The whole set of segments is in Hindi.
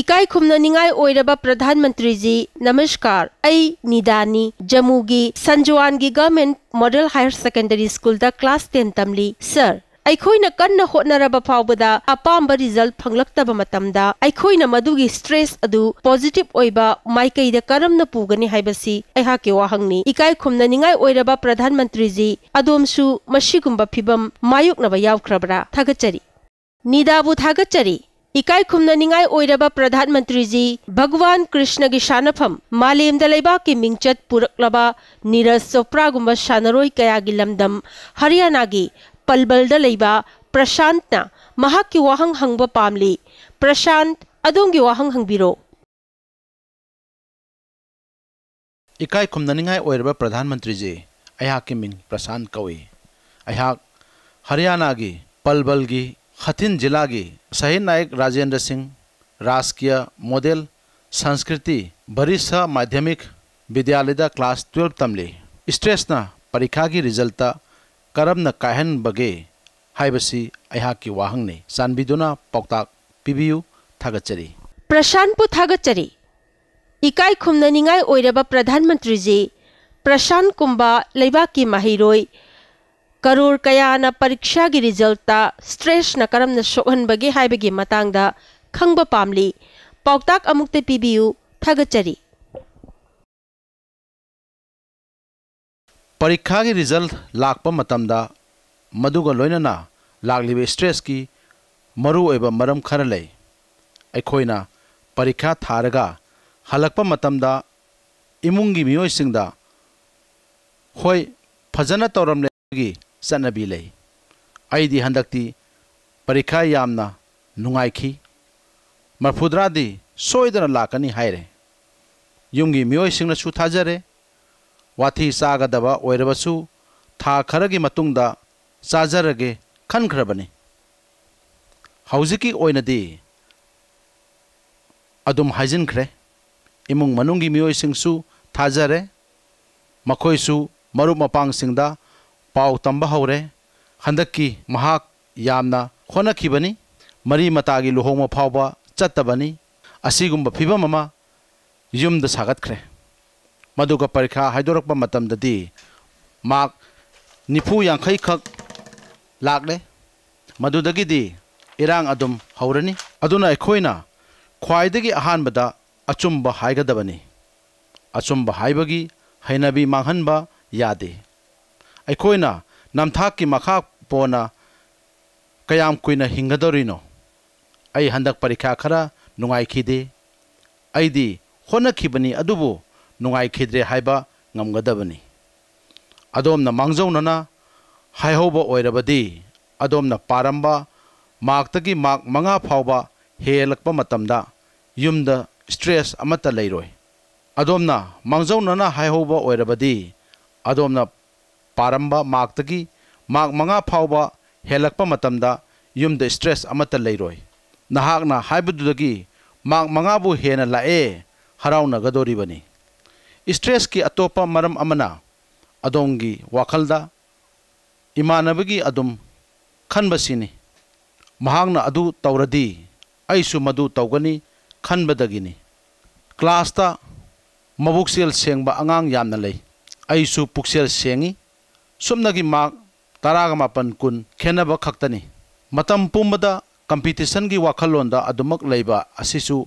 इकाई खुमननिंगाई ओइरबा प्रधानमंत्री जी नमस्कार अई निदानी जम्मूगी संजवानगी government model higher secondary school दा क्लास 10 तमली सर ꯑꯩꯈꯣꯏꯅ ꯀꯟꯅ ꯍꯣꯠꯅꯔꯕ ꯐꯥꯎꯕꯗ ꯑꯄꯥꯝꯕ ꯔꯤꯖꯜꯠ ꯐꯪꯂꯛꯇꯕ ꯃꯇꯝꯗ ꯑꯩꯈꯣꯏꯅ ꯃꯗꯨꯒꯤ ꯁ꯭ꯇ꯭ꯔꯦꯁ ꯑꯗꯨ ꯄꯣꯖꯤꯇꯤꯚ ꯑꯣꯏꯕ ꯃꯥꯏꯀꯩꯗ ꯀꯔꯝꯅ ꯄꯨꯒꯅꯤ ꯍꯥꯏꯕꯁꯤ ꯑꯩꯍꯥꯛꯀꯤ ꯋꯥꯍꯪꯅꯤ ꯏꯀꯥꯏ ꯈꯨꯝꯅꯅꯤꯡꯉꯥꯏ ꯑꯣꯏꯔꯕ ꯄ꯭ꯔꯙꯥꯟ ꯃꯟꯇ꯭ꯔꯤꯖꯤ ꯑꯗꯣꯝꯁꯨ ꯃꯁꯤꯒꯨꯝꯕ ꯐꯤꯕꯝ ꯃꯥꯌꯣꯛꯅꯕ ꯌꯥꯎꯈ꯭ꯔꯕ꯭ꯔꯥ ꯊꯥꯒꯠꯆꯔꯤ ꯅꯤꯗꯥꯕꯨ ꯊꯥꯒꯠꯆꯔꯤ इकाय खुमनाई प्रधान मंत्री जी भगवान कृष्ण की सानफम मालेम की मिंगचत पुरक्लब निरज चोप्रागु सानर क्या की लमदम हरियाणा की पलबल प्रशांत की वाहंग हंग पाली प्रशांत अदोंगी वाहंग हंगबिरो इकाय खुमनाई प्रधान मंत्री जी अहक की मिंग प्रशांत कौ हरियाणा की पलबल की हथिन जिला की सही नायक राजेंद्र सिंह राजकीय मॉडल संस्कृति बरी माध्यमिक विद्यालय क्लास ट्वेल्व तमले स्ट्रेस न परीक्षा की रिजल्ट करम न कहन बगे हाइबसी की वाहंग ने चाबीदना पौताक पीबीयू थागचरी प्रशांत थागचरी इकाई खुमनिंग प्रधानमंत्री जी प्रशांत कुंबा लेबा की महिरोई ꯀꯔꯣꯔ ꯀꯌꯥꯅ ꯄꯔꯤꯛꯁꯥꯒꯤ ꯔꯤꯖꯜꯇ ꯁ꯭ꯇ꯭ꯔꯦꯁꯅ ꯀꯔꯝꯅ ꯁꯣꯛꯍꯟꯕꯒꯦ ꯍꯥꯏꯕꯒꯤ ꯃꯇꯥꯡꯗ ꯈꯪꯕ ꯄꯥꯝꯂꯤ ꯄꯥꯎꯇꯥꯛ ꯑꯃꯨꯛꯇ ꯄꯤꯕꯤꯌꯨ ꯊꯥꯒꯠꯆꯔꯤ ꯄꯔꯤꯈꯥꯒꯤ ꯔꯤꯖꯜ ꯂꯥꯛꯄ ꯃꯇꯝꯗ ꯃꯗꯨꯒ ꯂꯣꯏꯅꯅ ꯂꯥꯛꯂꯤꯕ ꯁ꯭ꯇ꯭ꯔꯦꯁꯀꯤ ꯃꯔꯨꯑꯣꯏꯕ ꯃꯔꯝ ꯈꯔ ꯂꯩ ꯑꯩꯈꯣꯏꯅ ꯄꯔꯤꯈꯥ ꯊꯥꯔꯒ ꯍꯜꯂꯛꯄ ꯃꯇꯝꯗ ꯏꯃꯨꯡꯒꯤ ꯃꯤꯑꯣꯏꯁꯤꯡꯗ ꯍꯣꯏ ꯐꯖꯅ ꯇꯧꯔꯝꯂꯦ ꯒꯤ ꯆꯠꯅꯕꯤ ꯂꯩ ꯑꯩꯗꯤ ꯍꯟꯗꯛꯇꯤ ꯄꯔꯤꯈꯥ ꯌꯥꯝꯅ ꯅꯨꯡꯉꯥꯏꯈꯤ ꯃꯔꯐꯨꯗ꯭ꯔꯥꯗꯤ ꯁꯣꯏꯗꯅ ꯂꯥꯛꯀꯅꯤ ꯍꯥꯏꯔꯦ ꯌꯨꯝꯒꯤ ꯃꯤꯑꯣꯏꯁꯤꯡꯅꯁꯨ ꯊꯥꯖꯔꯦ ꯋꯥꯊꯤ ꯆꯥꯒꯗꯕ ꯑꯣꯏꯔꯕꯁꯨ ꯊꯥ ꯈꯔꯒꯤ ꯃꯇꯨꯡꯗ ꯆꯥꯖꯔꯒꯦ ꯈꯟꯈ꯭ꯔꯕꯅꯤ ꯍꯧꯖꯤꯛꯀꯤ ꯑꯣꯏꯅꯗꯤ ꯑꯗꯨꯝ ꯍꯥꯏꯖꯤꯟꯈ꯭ꯔꯦ ꯏꯃꯨꯡ ꯃꯅꯨꯡꯒꯤ ꯃꯤꯑꯣꯏꯁꯤꯡꯁꯨ ꯊꯥꯖꯔꯦ ꯃꯈꯣꯏꯁꯨ ꯃꯔꯨꯞ ꯃꯄꯥꯡꯁꯤꯡꯗ ꯄꯥꯎ ꯇꯝꯕ ꯍꯧꯔꯦ ꯍꯟꯗꯛꯀꯤ ꯃꯍꯥꯛ ꯌꯥꯝꯅ ꯍꯣꯠꯅꯈꯤꯕꯅꯤ ꯃꯔꯤ ꯃꯇꯥꯒꯤ ꯂꯨꯍꯣꯡꯕ ꯐꯥꯎꯕ ꯆꯠꯇꯕꯅꯤ ꯑꯁꯤꯒꯨꯝꯕ ꯐꯤꯕꯝ ꯑꯃ ꯌꯨꯝꯗ ꯁꯥꯒꯠꯈ꯭ꯔꯦ ꯃꯗꯨꯒ ꯄꯔꯤꯈꯥ ꯍꯥꯏꯗꯣꯔꯛꯄ ꯃꯇꯝꯗꯗꯤ ꯃꯥꯔꯛ ꯅꯤꯐꯨ ꯌꯥꯡꯈꯩꯈꯛ ꯂꯥꯛꯂꯦ ꯃꯗꯨꯗꯒꯤꯗꯤ ꯏꯔꯥꯡ ꯑꯗꯨꯝ ꯍꯧꯔꯅꯤ ꯑꯗꯨꯅ ꯑꯩꯈꯣꯏꯅ ꯈ꯭ꯋꯥꯏꯗꯒꯤ ꯑꯍꯥꯟꯕꯗ ꯑꯆꯨꯝꯕ ꯍꯥꯏꯒꯗꯕꯅꯤ ꯑꯆꯨꯝꯕ ꯍꯥꯏꯕꯒꯤ ꯍꯩꯅꯕꯤ ꯃꯥꯡꯍꯟꯕ ꯌꯥꯗꯦ अखोना नमथा की मखा पोना कयाम कुना हिंगदोरीनो अई हंदक परीक्षा खरा नुंगाइखिदे अईदी होनखिबनी अदुबु नुंगाइखिद्रे हाइबा ngamgadabani adomna mangjaunana haihoba oirabadi adomna paramba मार्क्तगी मार्क मंगा फाउबा हेलक्प मतमदा युमदा स्ट्रेस अमत लेरोय अदोमना मंगजौनना हायहोबा ओइरबदी अदोमना पारंबा की मार्क मंगा फाव हेलकपा मतमदा युम द स्ट्रेस अमत लेरोय मंगा हाइबदुदगी मार्क लाए हराउना स्ट्रेस की अतोपा मरम अमना अदोंगी वाखलदा इमानबगी अदुम खनबसिनी महागना अदु तौरदी ꯑꯩꯁꯨ ꯃꯗꯨ ꯇꯧꯒꯅꯤ ꯈꯟꯕꯗꯒꯤꯅꯤ ꯁꯨꯞꯅꯒꯤ ꯃꯥꯔꯛ ꯇꯔꯥꯒ ꯃꯥꯄꯟ ꯀꯨꯟ ꯈꯦꯟꯅꯕ ꯈꯛꯇꯅꯤ ꯃꯇꯝ ꯄꯨꯝꯕꯗ ꯀꯝꯄꯤꯇꯤꯁꯟꯒꯤ ꯋꯥꯈꯜꯂꯣꯟꯗ ꯑꯗꯨꯃꯛ ꯂꯩꯕ ꯑꯁꯤꯁꯨ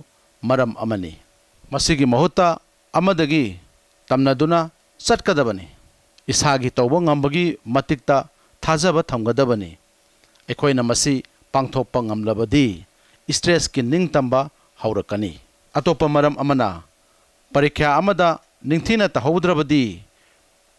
ꯃꯔꯝ ꯑꯃꯅꯤ ꯃꯁꯤꯒꯤ ꯃꯍꯨꯠꯇ ꯑꯃꯗꯒꯤ ꯇꯝꯅꯗꯨꯅ ꯆꯠꯀꯗꯕꯅꯤ ꯏꯁꯥꯒꯤ ꯇꯧꯕ ꯉꯝꯕꯒꯤ ꯃꯇꯤꯛꯇ ꯊꯥꯖꯕ ꯊꯝꯒꯗꯕꯅꯤ ꯑꯩꯈꯣꯏꯅ ꯃꯁꯤ ꯄꯥꯡꯊꯣꯛꯄ ꯉꯝꯂꯕꯗꯤ ꯏꯁꯇ꯭ꯔꯦꯁꯀꯤ ꯅꯤꯡꯇꯝꯕ ꯍꯧꯔꯛꯀꯅꯤ ꯑꯇꯣꯞꯄ ꯃꯔꯝ ꯑꯃꯅ ꯄꯔꯤꯈ꯭ꯌꯥ ꯑꯃꯗ ꯅꯤꯡꯊꯤꯅ ꯇꯧꯍꯧꯗ꯭ꯔꯕꯗꯤ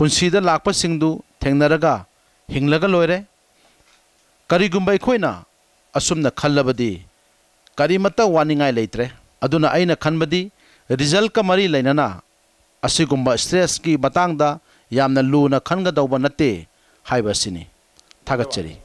ಪುನ್ಸ ಲಾಕ್ರಗ ಹಿಲಗ ಲ ಕರಿಗು ಏನಬ ಕರಿಮತ ವನಿಂಗ್ರೆ ಅದನ್ನು ಅನುವ ರಿಜಲ್ಟ್ ಮರಿನ ಸ್ಟ್ರೆಸ್ತ ಲೂನೇ ಆಗಿ